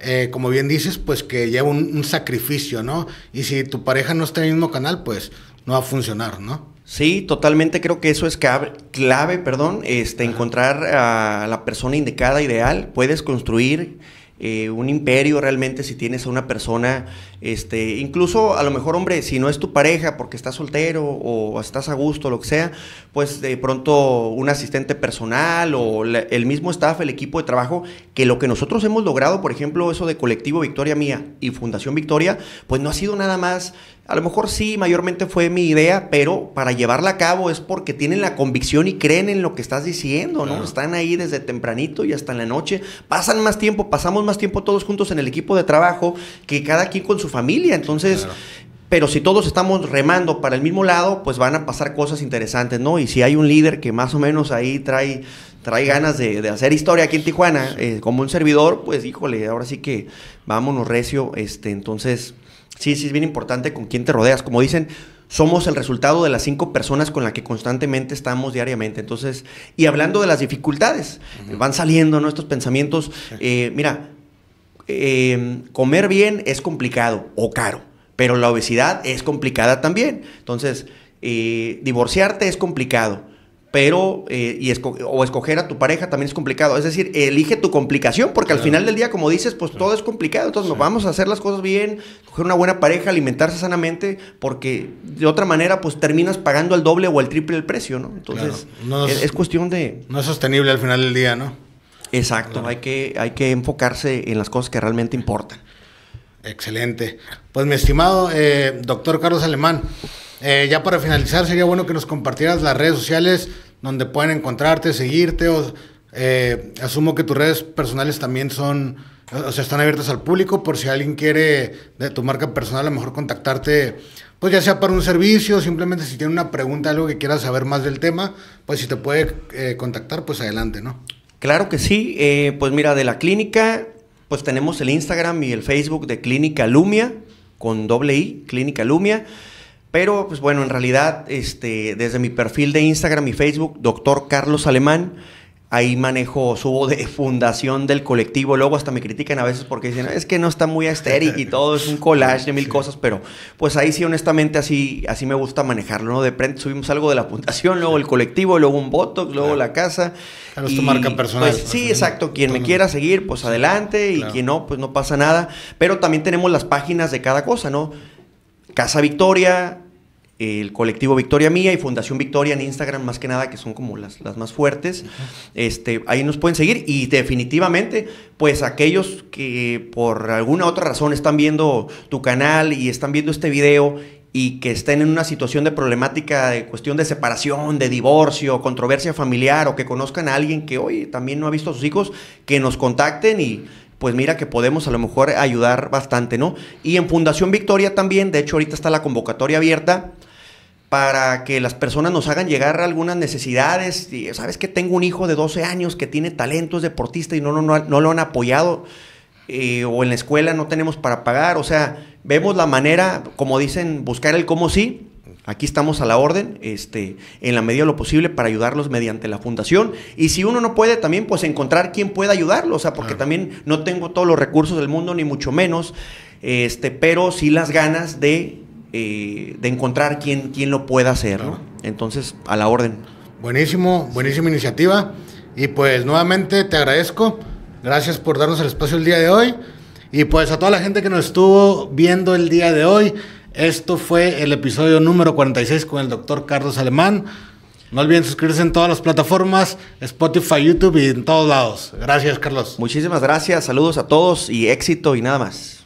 eh, como bien dices, pues que lleva un, sacrificio, ¿no? Y si tu pareja no está en el mismo canal, pues no va a funcionar, ¿no? Sí, totalmente creo que eso es clave, perdón, este, encontrar a la persona indicada, ideal, puedes construir eh, un imperio realmente si tienes a una persona, este, incluso a lo mejor, hombre, si no es tu pareja porque estás soltero o estás a gusto, lo que sea, pues de pronto un asistente personal o el mismo staff, el equipo de trabajo, que lo que nosotros hemos logrado, por ejemplo, eso de Colectivo Victoria Mía y Fundación Victoria, pues no ha sido nada más a lo mejor sí, mayormente fue mi idea, pero para llevarla a cabo es porque tienen la convicción y creen en lo que estás diciendo, ¿no? Están ahí desde tempranito y hasta en la noche. Pasan más tiempo, pasamos más tiempo todos juntos en el equipo de trabajo que cada quien con su familia. Entonces, Pero si todos estamos remando para el mismo lado, pues van a pasar cosas interesantes, ¿no? Y si hay un líder que más o menos ahí trae, trae ganas de, hacer historia aquí en Tijuana, eh, como un servidor, pues híjole, ahora sí que vámonos recio. Este, entonces, Sí, sí, es bien importante con quién te rodeas. Como dicen, somos el resultado de las cinco personas con las que constantemente estamos diariamente. Entonces, y hablando de las dificultades, van saliendo nuestros pensamientos. Eh, mira, eh, comer bien es complicado o caro, pero la obesidad es complicada también. Entonces, eh, divorciarte es complicado pero eh, y o escoger a tu pareja también es complicado. Es decir, elige tu complicación, porque al final del día, como dices, pues todo es complicado. Entonces, nos vamos a hacer las cosas bien, coger una buena pareja, alimentarse sanamente, porque de otra manera, pues terminas pagando el doble o el triple el precio, ¿no? Entonces, es, cuestión de... No es sostenible al final del día, ¿no? Exacto, hay, que, hay que enfocarse en las cosas que realmente importan. Excelente. Pues mi estimado eh, doctor Carlos Alemán, eh, ya para finalizar, sería bueno que nos compartieras las redes sociales donde pueden encontrarte, seguirte. O, eh, asumo que tus redes personales también son, o sea, están abiertas al público por si alguien quiere de tu marca personal a lo mejor contactarte, pues ya sea para un servicio, simplemente si tiene una pregunta, algo que quiera saber más del tema, pues si te puede eh, contactar, pues adelante, ¿no? Claro que sí. pues mira, de la clínica, pues tenemos el Instagram y el Facebook de Clínica Lumia, con doble I, Clínica Lumia. Pero, pues bueno, en realidad, este, desde mi perfil de Instagram y Facebook, doctor Carlos Alemán, ahí manejo, subo de fundación del colectivo. Luego hasta me critican a veces porque dicen, es que no está muy estéril y todo es un collage de mil cosas, pero pues ahí sí, honestamente, así, así me gusta manejarlo, ¿no? De frente subimos algo de la fundación, luego el colectivo, luego un botox, luego la casa. Claro, es marca personal. Pues, sí, exacto. Quien me quiera seguir, pues adelante, y quien no, pues no pasa nada. Pero también tenemos las páginas de cada cosa, ¿no? Casa Victoria, el colectivo Victoria Mía y Fundación Victoria en Instagram, más que nada, que son como las, más fuertes. este, ahí nos pueden seguir y definitivamente, pues aquellos que por alguna otra razón están viendo tu canal y están viendo este video y que estén en una situación de problemática, de cuestión de separación, de divorcio, controversia familiar o que conozcan a alguien que hoy también no ha visto a sus hijos, que nos contacten y pues mira que podemos a lo mejor ayudar bastante, ¿no? Y en Fundación Victoria también, de hecho ahorita está la convocatoria abierta para que las personas nos hagan llegar algunas necesidades. Y, ¿Sabes que tengo un hijo de 12 años que tiene talento, es deportista y no, no, no, no lo han apoyado? Eh, o en la escuela no tenemos para pagar, o sea, vemos la manera, como dicen, buscar el cómo sí, Aquí estamos a la orden, este, en la medida de lo posible, para ayudarlos mediante la fundación. Y si uno no puede, también pues encontrar quién pueda ayudarlo, o sea, porque también no tengo todos los recursos del mundo, ni mucho menos, este, pero sí las ganas de, eh, encontrar quién lo pueda hacer, ¿no? Entonces, a la orden. Buenísimo, buenísima iniciativa. Y pues nuevamente te agradezco. Gracias por darnos el espacio el día de hoy. Y pues a toda la gente que nos estuvo viendo el día de hoy. Esto fue el episodio número 46 con el doctor Carlos Alemán. No olviden suscribirse en todas las plataformas, Spotify, YouTube y en todos lados. Gracias, Carlos. Muchísimas gracias, saludos a todos y éxito y nada más.